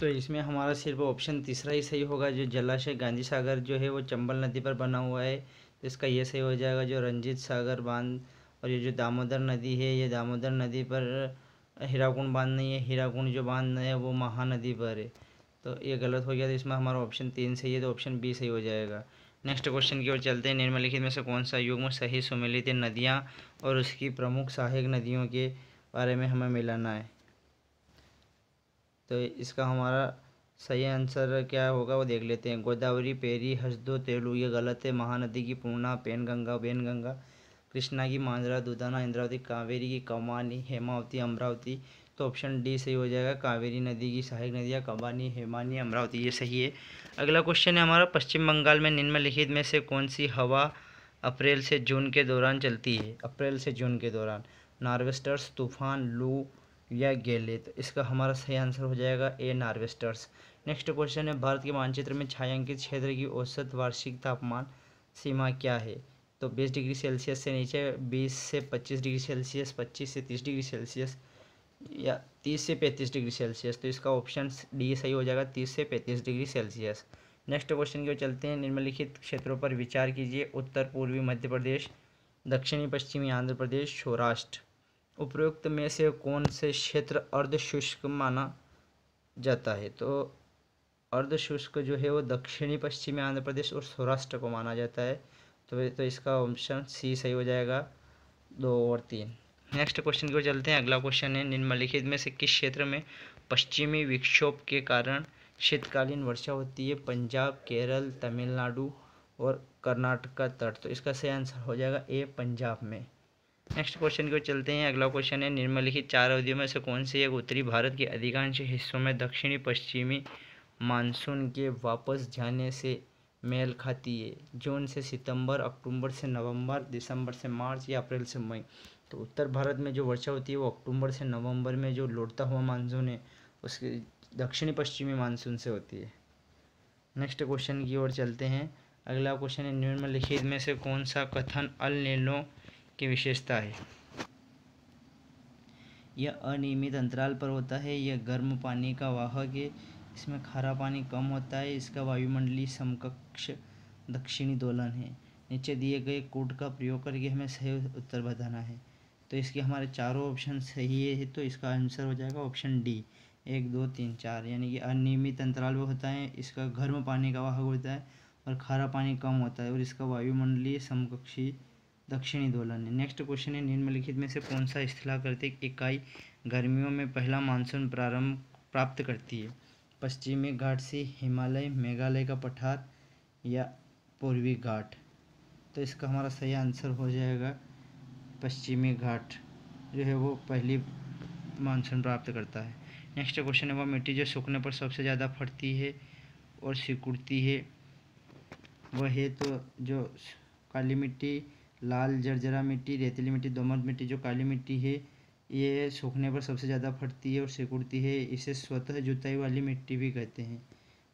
S1: तो इसमें हमारा सिर्फ ऑप्शन तीसरा ही सही होगा जो जलाशय गांधी सागर जो है वो चंबल नदी पर बना हुआ है तो इसका ये सही हो जाएगा जो रंजीत सागर बांध और ये जो दामोदर नदी है ये दामोदर नदी पर हीराकुंड बांध नहीं है हीराकुंड जो बांध है वो महानदी पर है तो ये गलत हो गया तो इसमें हमारा ऑप्शन तीन सही है तो ऑप्शन बी सही हो जाएगा नेक्स्ट क्वेश्चन की ओर चलते हैं निम्नलिखित में से कौन सा युग में सही सुमिलित नदियाँ और उसकी प्रमुख सहायक नदियों के बारे में हमें मिलाना है तो इसका हमारा सही आंसर क्या होगा वो देख लेते हैं गोदावरी पेरी हसदो तेलु ये गलत है महानदी की पूर्णा पेनगंगा बेनगंगा कृष्णा की मांजरा दुदाना इंद्रावती कावेरी की कमानी हेमावती अमरावती तो ऑप्शन डी सही हो जाएगा कावेरी नदी की सहायक नदियाँ कबानी हेमानी अमरावती ये सही है अगला क्वेश्चन है हमारा पश्चिम बंगाल में निम्नलिखित में से कौन सी हवा अप्रैल से जून के दौरान चलती है अप्रैल से जून के दौरान नार्वेस्टर्स तूफान लू या गेले तो इसका हमारा सही आंसर हो जाएगा ए नार्वेस्टर्स नेक्स्ट क्वेश्चन है भारत के मानचित्र में छायांकित क्षेत्र की औसत वार्षिक तापमान सीमा क्या है तो 20 डिग्री सेल्सियस से नीचे 20 से 25 डिग्री सेल्सियस 25 से 30 डिग्री सेल्सियस या 30 से 35 डिग्री सेल्सियस तो इसका ऑप्शन डी सही हो जाएगा 30 से 35 डिग्री सेल्सियस नेक्स्ट क्वेश्चन की ओर चलते हैं निम्नलिखित क्षेत्रों पर विचार कीजिए उत्तर पूर्वी मध्य प्रदेश दक्षिणी पश्चिमी आंध्र प्रदेश सौराष्ट्र उपरोक्त में से कौन से क्षेत्र अर्धशुष्क माना जाता है तो अर्धशुष्क जो है वो दक्षिणी पश्चिमी आंध्र प्रदेश और सौराष्ट्र को माना जाता है तो तो इसका ऑप्शन सी सही हो जाएगा दो और तीन नेक्स्ट क्वेश्चन की ओर चलते हैं अगला क्वेश्चन है निम्नलिखित में से किस क्षेत्र में पश्चिमी विक्षोभ के कारण शीतकालीन वर्षा होती है पंजाब केरल तमिलनाडु और कर्नाटक का तट तो इसका सही आंसर हो जाएगा ए पंजाब में नेक्स्ट क्वेश्चन को चलते हैं अगला क्वेश्चन है निम्नलिखित चार अवधियों में से कौन सी एक उत्तरी भारत के अधिकांश हिस्सों में दक्षिणी पश्चिमी मानसून के वापस जाने से मेल खाती है जून से सितंबर अक्टूबर से नवंबर दिसंबर से मार्च या अप्रैल से मई तो उत्तर भारत में जो वर्षा होती है वो अक्टूबर से नवंबर में जो लौटता हुआ मानसून है उसके दक्षिणी पश्चिमी मानसून से होती है नेक्स्ट क्वेश्चन की ओर चलते हैं अगला क्वेश्चन है निम्नलिखित में से कौन सा कथन अल की विशेषता है यह अनियमित अंतराल पर होता है यह गर्म पानी का वाहक है इसमें खारा पानी कम होता है इसका वायुमंडलीय समकक्ष दक्षिणी दोलन है नीचे दिए गए कोड का प्रयोग करके हमें सही उत्तर बताना है तो इसके हमारे चारों ऑप्शन सही है तो इसका आंसर हो जाएगा ऑप्शन डी एक दो तीन चार यानी कि अनियमित अंतराल वो होता है इसका गर्म पानी का वाहक होता है और खारा पानी कम होता है और इसका वायुमंडलीय समकक्षी दक्षिणी दोलन है नेक्स्ट क्वेश्चन है निम्नलिखित में से कौन सा स्थलाकृतिक इकाई गर्मियों में पहला मानसून प्रारंभ प्राप्त करती है पश्चिमी घाट से हिमालय मेघालय का पठार या पूर्वी घाट तो इसका हमारा सही आंसर हो जाएगा पश्चिमी घाट जो है वो पहली मानसून प्राप्त करता है नेक्स्ट क्वेश्चन है वह मिट्टी जो सूखने पर सबसे ज़्यादा फटती है और सिकुड़ती है वह है तो जो काली मिट्टी लाल जर्जरा मिट्टी रेतीली मिट्टी दोमट मिट्टी जो काली मिट्टी है ये सूखने पर सबसे ज़्यादा फटती है और सिकुड़ती है इसे स्वतः जुताई वाली मिट्टी भी कहते हैं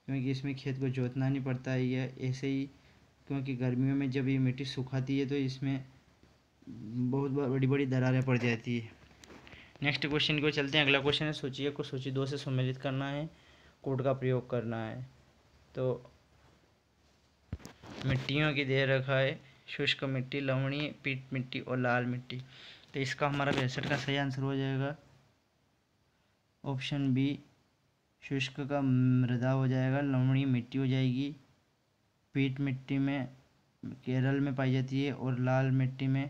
S1: क्योंकि इसमें खेत को जोतना नहीं पड़ता है या ऐसे ही क्योंकि गर्मियों में जब ये मिट्टी सुखाती है तो इसमें बहुत बड़ी बड़ी दरारें पड़ जाती है नेक्स्ट क्वेश्चन को चलते हैं अगला क्वेश्चन है सूची को सूची दो से सम्मिलित करना है कोड का प्रयोग करना है तो मिट्टियों की दे रखा है शुष्क मिट्टी लवणीय पीट मिट्टी और लाल मिट्टी तो इसका हमारा बेसठ का सही आंसर हो जाएगा ऑप्शन बी शुष्क का मृदा हो जाएगा लवणीय मिट्टी हो जाएगी पीट मिट्टी में केरल में पाई जाती है और लाल मिट्टी में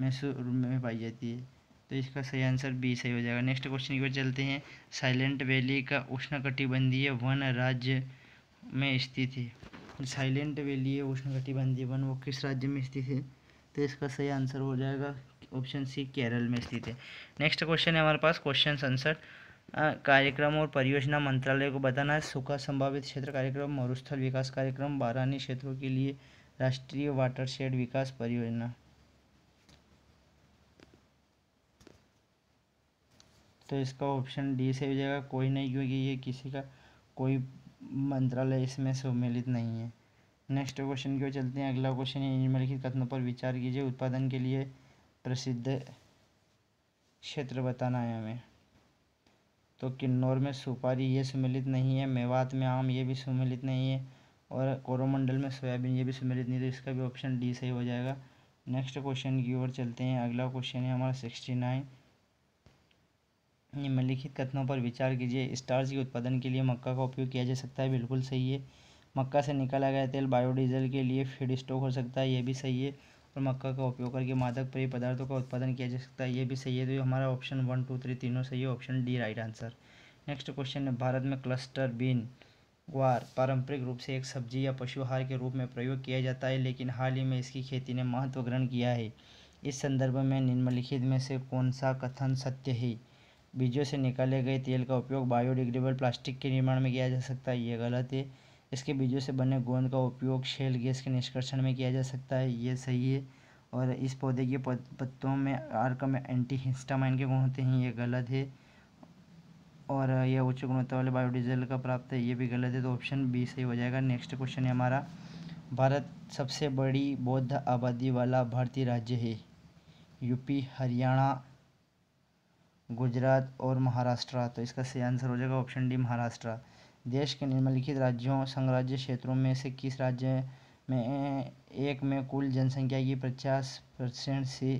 S1: मैसूर में पाई जाती है तो इसका सही आंसर बी सही हो जाएगा नेक्स्ट क्वेश्चन की ओर चलते हैं साइलेंट वैली का उष्णकटिबंधीय वन राज्य में स्थित है साइलेंट वैली है कटिबंधी वन वो किस राज्य में स्थित है तो इसका सही आंसर हो जाएगा ऑप्शन सी केरल में स्थित है नेक्स्ट क्वेश्चन है हमारे पास क्वेश्चन सनसठ कार्यक्रम और परियोजना मंत्रालय को बताना है सूखा संभावित क्षेत्र कार्यक्रम मरुस्थल विकास कार्यक्रम बारानी क्षेत्रों के लिए राष्ट्रीय शेड विकास परियोजना तो इसका ऑप्शन डी से हो जाएगा कोई नहीं क्योंकि ये किसी का कोई मंत्रालय इसमें सम्मिलित नहीं है नेक्स्ट क्वेश्चन की ओर चलते हैं अगला क्वेश्चन है निम्नलिखित कथनों पर विचार कीजिए उत्पादन के लिए प्रसिद्ध क्षेत्र बताना है हमें तो किन्नौर में सुपारी ये सम्मिलित नहीं है मेवात में आम ये भी सम्मिलित नहीं है और कोरोमंडल में सोयाबीन ये भी सम्मिलित नहीं तो इसका भी ऑप्शन डी सही हो जाएगा नेक्स्ट क्वेश्चन की ओर चलते हैं अगला क्वेश्चन है हमारा सिक्सटी नाइन निम्नलिखित कथनों पर विचार कीजिए स्टार्च के उत्पादन के लिए मक्का का उपयोग किया जा सकता है बिल्कुल सही है मक्का से निकाला गया तेल बायोडीजल के लिए फीड स्टॉक हो सकता है ये भी सही है और मक्का का उपयोग करके मादक पेय पदार्थों का उत्पादन किया जा सकता है ये भी सही है तो ये हमारा ऑप्शन वन टू थ्री तीनों सही है option D right answer next question है भारत में क्लस्टर बीन ग्वार पारंपरिक रूप से एक सब्जी या पशु आहार के रूप में प्रयोग किया जाता है लेकिन हाल ही में इसकी खेती ने महत्व ग्रहण किया है इस संदर्भ में निम्नलिखित में से कौन सा कथन सत्य है बीजों से निकाले गए तेल का उपयोग बायोडिग्रेडेबल प्लास्टिक के निर्माण में किया जा सकता है ये गलत है इसके बीजों से बने गोंद का उपयोग शेल गैस के निष्कर्षण में किया जा सकता है ये सही है और इस पौधे के पत्तों में आर्क में एंटी हिस्टामाइन के गुण होते हैं ये गलत है और यह उच्च गुणवत्ता वाले बायोडीजल का प्राप्त है ये भी गलत है तो ऑप्शन बी सही हो जाएगा नेक्स्ट क्वेश्चन है हमारा भारत सबसे बड़ी बौद्ध आबादी वाला भारतीय राज्य है यूपी हरियाणा गुजरात और महाराष्ट्र तो इसका सही आंसर हो जाएगा ऑप्शन डी महाराष्ट्र देश के निम्नलिखित राज्यों संघराज्य क्षेत्रों में से किस राज्य में एक में कुल जनसंख्या की पचास परसेंट से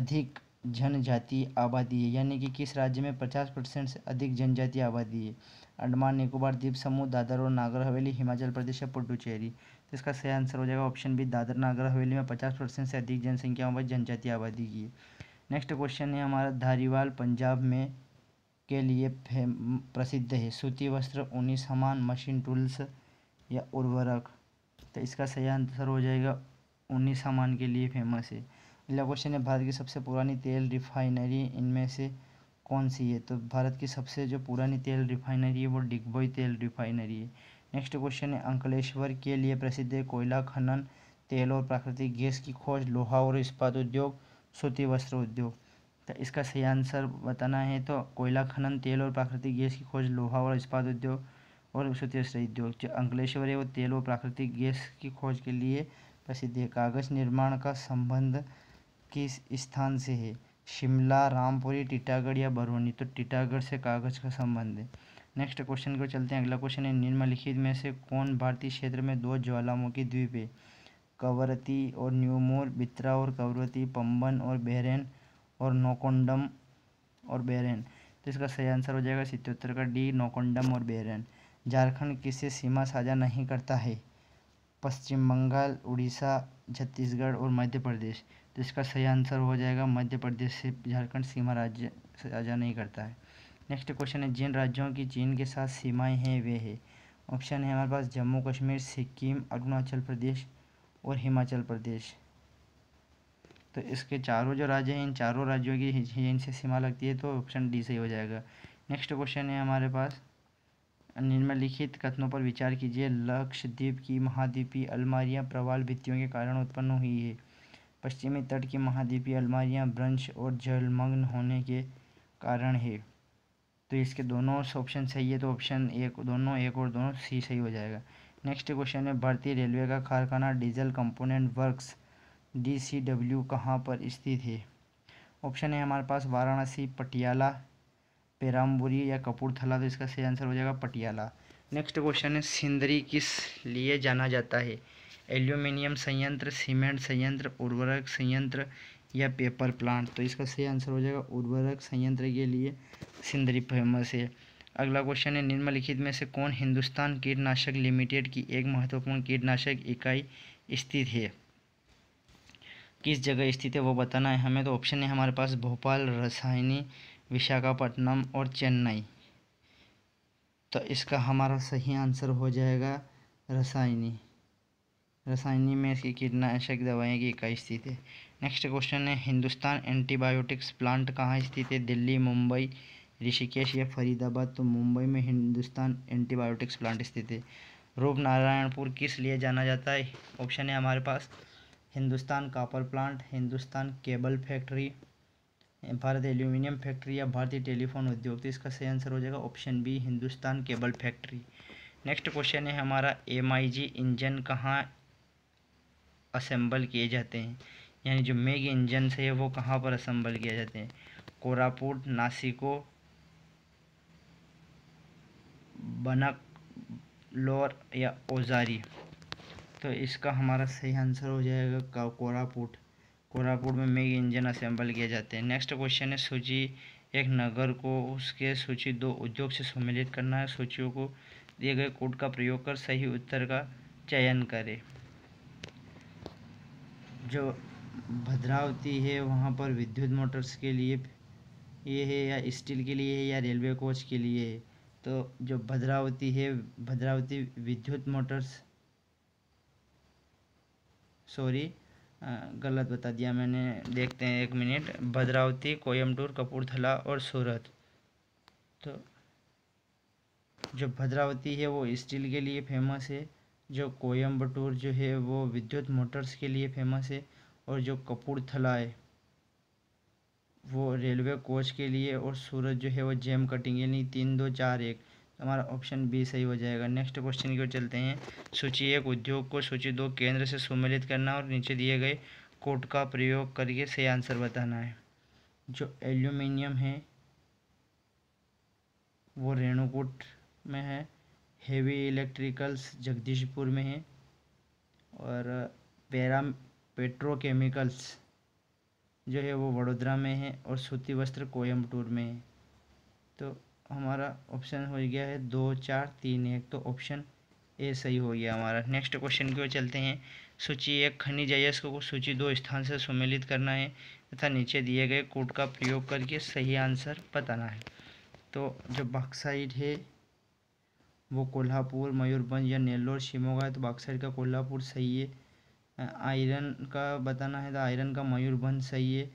S1: अधिक जनजाति आबादी है यानी कि किस राज्य में पचास परसेंट से अधिक जनजातीय आबादी है अंडमान निकोबार द्वीप समूह दादर और नागर हवेली हिमाचल प्रदेश या पुडुचेरी तो इसका सही आंसर हो जाएगा ऑप्शन बी दादर नागर हवेली में पचास परसेंट से अधिक जनसंख्या जनजाति आबादी की है नेक्स्ट क्वेश्चन है हमारा धारीवाल पंजाब में के लिए प्रसिद्ध है सूती वस्त्र ऊनी सामान मशीन टूल्स या उर्वरक तो इसका सही आंसर हो जाएगा उन्नीस सामान के लिए फेमस है अगला क्वेश्चन है भारत की सबसे पुरानी तेल रिफाइनरी इनमें से कौन सी है तो भारत की सबसे जो पुरानी तेल रिफाइनरी है वो डिग्बोई तेल रिफाइनरी है नेक्स्ट क्वेश्चन है अंकलेश्वर के लिए प्रसिद्ध कोयला खनन तेल और प्राकृतिक गैस की खोज लोहा और इस्पात उद्योग सूती वस्त्र उद्योग तो इसका सही आंसर बताना है तो कोयला खनन तेल और प्राकृतिक गैस की खोज लोहा और इस्पात उद्योग और सूती वस्त्र उद्योग जो अंकलेश्वर है वो तेल और प्राकृतिक गैस की खोज के लिए प्रसिद्ध है कागज निर्माण का संबंध किस स्थान से है शिमला रामपुरी टीटागढ़ या बरौनी तो टीटागढ़ से कागज का संबंध है नेक्स्ट क्वेश्चन को चलते हैं अगला क्वेश्चन है निम्नलिखित में से कौन भारतीय क्षेत्र में दो ज्वालामुखी द्वीप है कवरत्ती और न्यूमोर बित्रा और कवरती पम्बन और बेरेन और नोकोंडम और बेरेन तो इसका सही आंसर हो जाएगा सितोत्तर का डी नौकोंडम और बेरेन झारखंड किससे सीमा साझा नहीं करता है पश्चिम बंगाल उड़ीसा छत्तीसगढ़ और मध्य प्रदेश तो इसका सही आंसर हो जाएगा मध्य प्रदेश से झारखंड सीमा राज्य साझा नहीं करता है नेक्स्ट क्वेश्चन है जिन राज्यों की चीन के साथ सीमाएं हैं वे है ऑप्शन है हमारे पास जम्मू कश्मीर सिक्किम अरुणाचल प्रदेश और हिमाचल प्रदेश तो इसके चारों जो राज्य हैं इन चारों राज्यों की इनसे सीमा लगती है तो ऑप्शन डी सही हो जाएगा नेक्स्ट क्वेश्चन है हमारे पास निम्नलिखित कथनों पर विचार कीजिए लक्षद्वीप की महाद्वीपीय अलमारियां प्रवाल भित्तियों के कारण उत्पन्न हुई है पश्चिमी तट की महाद्वीपीय अलमारियां भ्रंश और जलमग्न होने के कारण है तो इसके दोनों ऑप्शन सही है तो ऑप्शन एक दोनों एक और दोनों सी सही हो जाएगा नेक्स्ट क्वेश्चन है भारतीय रेलवे का कारखाना डीजल कंपोनेंट वर्क्स डीसीडब्ल्यू कहाँ पर स्थित है ऑप्शन है हमारे पास वाराणसी पटियाला पेरामबुरी या कपूरथला तो इसका सही आंसर हो जाएगा पटियाला नेक्स्ट क्वेश्चन है सिंदरी किस लिए जाना जाता है एल्यूमिनियम संयंत्र सीमेंट संयंत्र उर्वरक संयंत्र या पेपर प्लांट तो इसका सही आंसर हो जाएगा उर्वरक संयंत्र के लिए सिंदरी फेमस है अगला क्वेश्चन है निम्नलिखित में से कौन हिंदुस्तान कीटनाशक लिमिटेड की एक महत्वपूर्ण कीटनाशक इकाई स्थित है किस जगह स्थित है वो बताना है हमें तो ऑप्शन है हमारे पास भोपाल रसायनी विशाखापट्टनम और चेन्नई तो इसका हमारा सही आंसर हो जाएगा रसायनी रसायनी में इसकी कीटनाशक दवाएं की इकाई स्थित है नेक्स्ट क्वेश्चन है हिंदुस्तान एंटीबायोटिक्स प्लांट कहाँ स्थित है दिल्ली मुंबई ऋषिकेश या फरीदाबाद तो मुंबई में हिंदुस्तान एंटीबायोटिक्स प्लांट स्थित है रूप नारायणपुर किस लिए जाना जाता है ऑप्शन है हमारे पास Hindustan copper plant Hindustan cable factory Bharat aluminium factory या भारतीय टेलीफोन उद्योग तो इसका सही आंसर हो जाएगा option B Hindustan cable factory next question है हमारा एम इंजन कहाँ असेंबल किए जाते हैं यानी जो मेग इंजन है वो कहाँ पर असेंबल किए जाते हैं कोरापुट नासिको बनक लोर या ओजारी तो इसका हमारा सही आंसर हो जाएगा कोरापुट कोरापुट में मेघ इंजन असेंबल किए जाते हैं नेक्स्ट क्वेश्चन है सूची एक नगर को उसके सूची दो उद्योग से सम्मिलित करना है सूचियों को दिए गए कोड का प्रयोग कर सही उत्तर का चयन करें जो भद्रावती है वहाँ पर विद्युत मोटर्स के लिए ये है या स्टील के लिए है या रेलवे कोच के लिए है तो जो भद्रावती है भद्रावती विद्युत मोटर्स सॉरी गलत बता दिया मैंने देखते हैं एक मिनट भद्रावती कोयम्बटूर कपूरथला और सूरत तो जो भद्रावती है वो स्टील के लिए फेमस है जो कोयम्बटूर जो है वो विद्युत मोटर्स के लिए फेमस है और जो कपूरथला है वो रेलवे कोच के लिए और सूरज जो है वो जेम कटिंग यानी तीन दो चार एक हमारा ऑप्शन बी सही हो जाएगा नेक्स्ट क्वेश्चन की ओर चलते हैं सूची एक उद्योग को सूची दो केंद्र से सुमिलित करना और नीचे दिए गए कोट का प्रयोग करके सही आंसर बताना है जो एल्यूमिनियम है वो रेणुकूट में है हेवी इलेक्ट्रिकल्स जगदीशपुर में है और पैरा पेट्रोकेमिकल्स जो है वो वडोदरा में है और सूती वस्त्र कोयम्बटूर में है तो हमारा ऑप्शन हो गया है दो चार तीन एक तो ऑप्शन ए सही हो गया हमारा नेक्स्ट क्वेश्चन की ओर चलते हैं सूची एक खनिज अयस्क को सूची दो स्थान से सुमेलित करना है तथा नीचे दिए गए कोट का प्रयोग करके सही आंसर बताना है तो जो बाक्साइड है वो कोल्हापुर मयूरभंज या नेल्लोर शिमोगा है तो बाक्साइड का कोल्हापुर सही है आयरन का बताना है तो आयरन का मयूरभंज सही है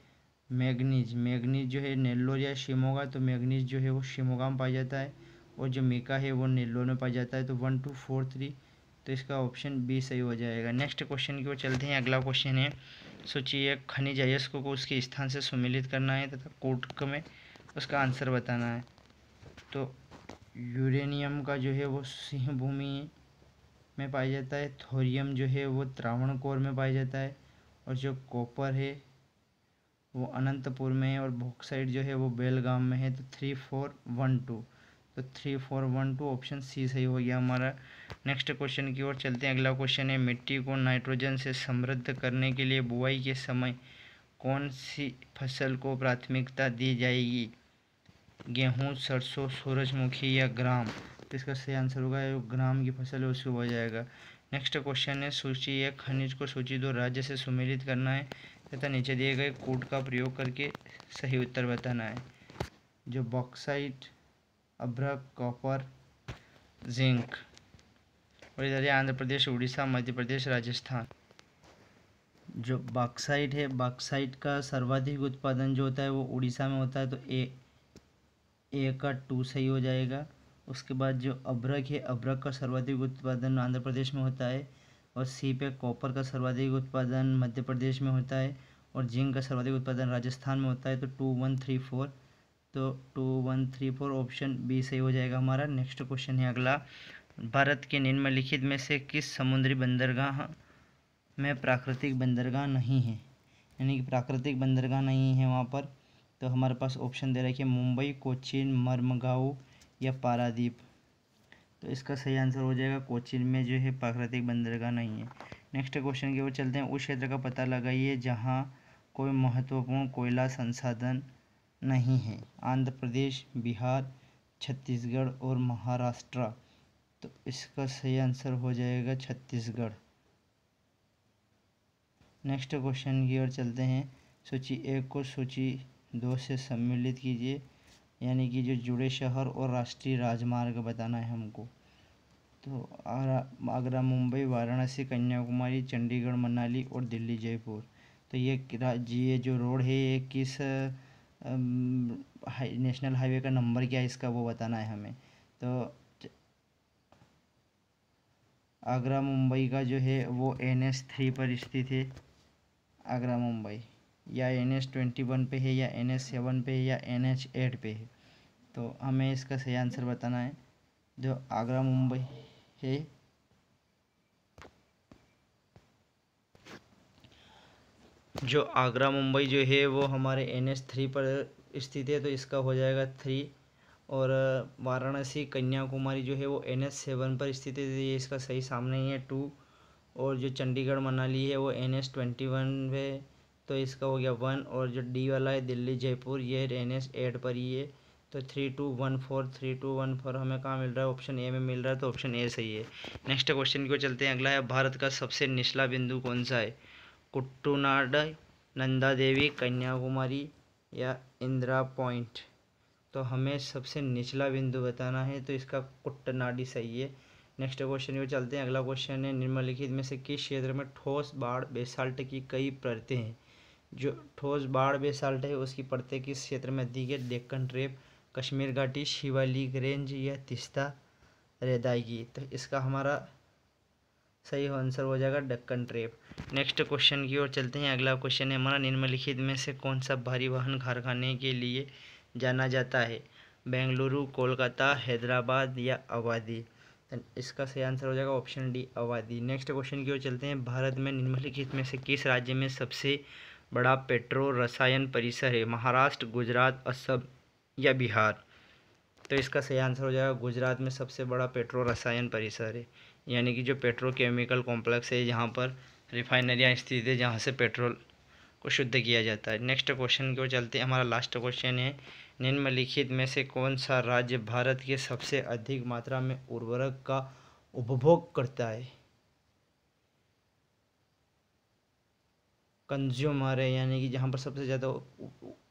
S1: मैगनीज मैगनीज जो है नेल्लोर या शिमोगा तो मैगनीज जो है वो शिमोगा में पाया जाता है और जो मीका है वो नेल्लोर में पाया जाता है तो वन टू फोर थ्री तो इसका ऑप्शन बी सही हो जाएगा नेक्स्ट क्वेश्चन की ओर चलते हैं अगला क्वेश्चन है सोचिए खनिज अयस्क को उसके स्थान से सुमिलित करना है तथा कोटक में उसका आंसर बताना है तो यूरेनियम का जो है वो सिंह भूमि में पाया जाता है थोरियम जो है वो त्रावण कोर में पाया जाता है और जो कॉपर है वो अनंतपुर में है और बॉक्साइड जो है वो बेलगाम में है तो थ्री फोर वन टू तो three four one two option C सही हो गया हमारा नेक्स्ट क्वेश्चन की ओर चलते हैं अगला क्वेश्चन है मिट्टी को नाइट्रोजन से समृद्ध करने के लिए बुआई के समय कौन सी फसल को प्राथमिकता दी जाएगी गेहूँ सरसों सूरजमुखी या ग्राम तो इसका सही आंसर होगा जो ग्राम की फसल है उसको हो जाएगा नेक्स्ट क्वेश्चन है सूची एक खनिज को सूची दो राज्य से सुमेलित करना है तथा नीचे दिए गए कोड का प्रयोग करके सही उत्तर बताना है जो बॉक्साइट अभ्रक कॉपर जिंक और इधर है आंध्र प्रदेश उड़ीसा मध्य प्रदेश राजस्थान जो बॉक्साइट है बॉक्साइट का सर्वाधिक उत्पादन जो होता है वो उड़ीसा में होता है तो ए ए का टू सही हो जाएगा उसके बाद जो अभ्रक है अभ्रक का सर्वाधिक उत्पादन आंध्र प्रदेश में होता है और सीप है कॉपर का सर्वाधिक उत्पादन मध्य प्रदेश में होता है और जिंक का सर्वाधिक उत्पादन राजस्थान में होता है तो टू वन थ्री फोर तो two one three four option B सही हो जाएगा हमारा नेक्स्ट क्वेश्चन है अगला भारत के निम्नलिखित में से किस समुद्री बंदरगाह में प्राकृतिक बंदरगाह नहीं है यानी कि प्राकृतिक बंदरगाह नहीं है वहाँ पर तो हमारे पास ऑप्शन दे रखे मुंबई कोचिन मर्मगाओ या पारादीप तो इसका सही आंसर हो जाएगा कोचिन में जो है प्राकृतिक बंदरगाह नहीं है नेक्स्ट क्वेश्चन की ओर चलते हैं उस क्षेत्र का पता लगाइए जहाँ कोई महत्वपूर्ण कोयला संसाधन नहीं है आंध्र प्रदेश बिहार छत्तीसगढ़ और महाराष्ट्र तो इसका सही आंसर हो जाएगा छत्तीसगढ़ नेक्स्ट क्वेश्चन की ओर चलते हैं सूची एक को सूची दो से सम्मिलित कीजिए यानी कि जो जुड़े शहर और राष्ट्रीय राजमार्ग बताना है हमको तो आगरा मुंबई वाराणसी कन्याकुमारी चंडीगढ़ मनाली और दिल्ली जयपुर तो ये राज्य जो रोड है ये किस हाई, नेशनल हाईवे का नंबर क्या है इसका वो बताना है हमें तो आगरा मुंबई का जो है वो एन एस थ्री पर स्थित है आगरा मुंबई या एन एस ट्वेंटी वन पर है या एन एस सेवन पर है या एन एच एट पर है तो हमें इसका सही आंसर बताना है जो आगरा मुंबई है जो आगरा मुंबई जो है वो हमारे एन एस थ्री पर स्थित है तो इसका हो जाएगा थ्री और वाराणसी कन्याकुमारी जो है वो एन एस सेवन पर स्थित है ये इसका सही सामने ही है टू और जो चंडीगढ़ मनाली है वो एन एस ट्वेंटी वन पे तो इसका हो गया वन और जो डी वाला है दिल्ली जयपुर ये एन एस एड पर ही है तो three two one four three two one four हमें कहाँ मिल रहा है ऑप्शन ए में मिल रहा है तो ऑप्शन ए सही है नेक्स्ट क्वेश्चन को चलते हैं अगला है भारत का सबसे निचला बिंदु कौन सा है कुट्टूनाड नंदा देवी कन्याकुमारी या इंदिरा पॉइंट तो हमें सबसे निचला बिंदु बताना है तो इसका कुट्टनाडी सही है नेक्स्ट क्वेश्चन को चलते हैं अगला क्वेश्चन है निम्नलिखित में से किस क्षेत्र में ठोस बाढ़ बेसाल्ट की कई परतें हैं जो ठोस बाढ़ बेसाल्ट है उसकी पड़ते किस क्षेत्र में दी गई डेक्कन ट्रेप कश्मीर घाटी शिवालिक रेंज या तिस्ता रेदायगी तो इसका हमारा सही आंसर हो जाएगा डक्कन ट्रेप नेक्स्ट क्वेश्चन की ओर चलते हैं अगला क्वेश्चन है हमारा निम्नलिखित में से कौन सा भारी वाहन कारखाने के लिए जाना जाता है बेंगलुरु कोलकाता हैदराबाद या आबादी तो इसका सही आंसर हो जाएगा ऑप्शन डी आबादी नेक्स्ट क्वेश्चन की ओर चलते हैं भारत में निम्नलिखित में से किस राज्य में सबसे बड़ा पेट्रो रसायन परिसर है महाराष्ट्र गुजरात असम या बिहार तो इसका सही आंसर हो जाएगा गुजरात में सबसे बड़ा पेट्रो रसायन परिसर है यानी कि जो पेट्रोकेमिकल कॉम्प्लेक्स है यहाँ पर रिफाइनरियाँ स्थित है जहाँ से पेट्रोल को शुद्ध किया जाता है नेक्स्ट क्वेश्चन की ओर चलते हैं हमारा लास्ट क्वेश्चन है निम्नलिखित में से कौन सा राज्य भारत के सबसे अधिक मात्रा में उर्वरक का उपभोग करता है कंज्यूमर है यानी कि जहाँ पर सबसे ज़्यादा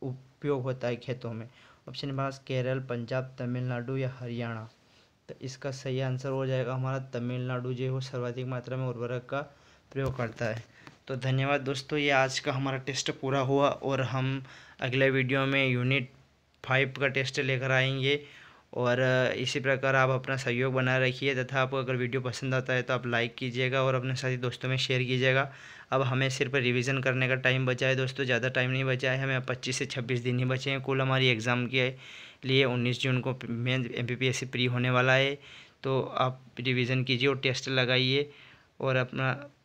S1: उपयोग होता है खेतों में ऑप्शन हमारा केरल पंजाब तमिलनाडु या हरियाणा तो इसका सही आंसर हो जाएगा हमारा तमिलनाडु जो है वो सर्वाधिक मात्रा में उर्वरक का प्रयोग करता है तो धन्यवाद दोस्तों ये आज का हमारा टेस्ट पूरा हुआ और हम अगले वीडियो में यूनिट फाइव का टेस्ट लेकर आएंगे और इसी प्रकार आप अपना सहयोग बना रखिए तथा आपको अगर वीडियो पसंद आता है तो आप लाइक कीजिएगा और अपने साथी दोस्तों में शेयर कीजिएगा अब हमें सिर्फ रिवीजन करने का टाइम बचा है दोस्तों ज़्यादा टाइम नहीं बचा है हमें पच्चीस से छब्बीस दिन ही बचे हैं कुल हमारी एग्ज़ाम के लिए उन्नीस जून को मेन एम पी प्री होने वाला है तो आप रिविज़न कीजिए और टेस्ट लगाइए और अपना